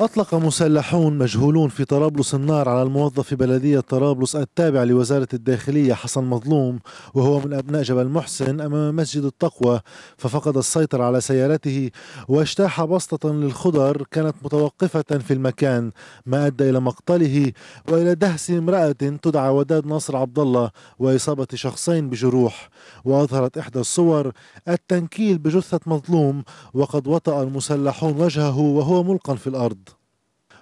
أطلق مسلحون مجهولون في طرابلس النار على الموظف بلدية طرابلس التابع لوزارة الداخلية حسن مظلوم وهو من أبناء جبل محسن أمام مسجد التقوى ففقد السيطرة على سيارته واجتاح بسطة للخضر كانت متوقفة في المكان ما أدى إلى مقتله وإلى دهس امرأة تدعى وداد ناصر عبد الله وإصابة شخصين بجروح وأظهرت إحدى الصور التنكيل بجثة مظلوم وقد وطأ المسلحون وجهه وهو ملقى في الأرض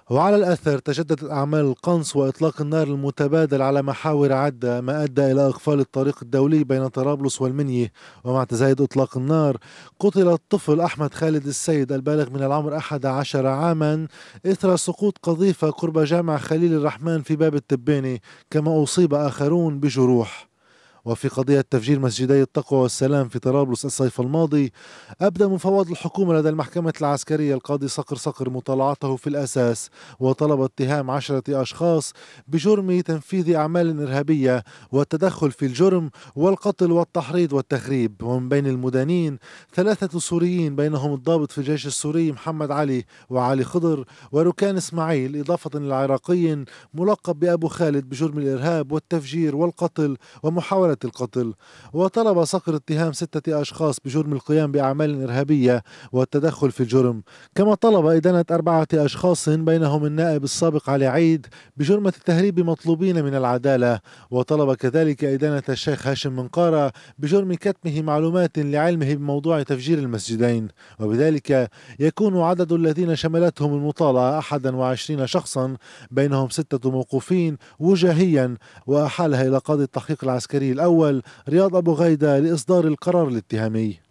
وعلى الأثر تجددت أعمال القنص وإطلاق النار المتبادل على محاور عدة ما أدى إلى إقفال الطريق الدولي بين طرابلس والمنية ومع تزايد إطلاق النار قتل الطفل أحمد خالد السيد البالغ من العمر 11 عاما إثر سقوط قذيفة قرب جامع خليل الرحمن في باب التباني كما أصيب آخرون بجروح وفي قضية تفجير مسجدي التقوى والسلام في طرابلس الصيف الماضي أبدى مفوض الحكومة لدى المحكمة العسكرية القاضي صقر صقر مطالعته في الأساس وطلب اتهام عشرة أشخاص بجرم تنفيذ أعمال إرهابية والتدخل في الجرم والقتل والتحريض والتخريب ومن بين المدانين ثلاثة سوريين بينهم الضابط في الجيش السوري محمد علي وعلي خضر وركان إسماعيل إضافة لعراقي ملقب بأبو خالد بجرم الإرهاب والتفجير والقتل ومحاولة القتل وطلب صقر اتهام ستة أشخاص بجرم القيام بأعمال إرهابية والتدخل في الجرم كما طلب إدانة أربعة أشخاص بينهم النائب السابق علي عيد بجرمة التهريب مطلوبين من العدالة وطلب كذلك إدانة الشيخ هاشم منقارة بجرم كتمه معلومات لعلمه بموضوع تفجير المسجدين وبذلك يكون عدد الذين شملتهم المطالعة 21 شخصا بينهم ستة موقوفين وجاهيا وأحالها إلى قاضي التحقيق العسكري الأول الأول رياض أبو غيدة لإصدار القرار الاتهامي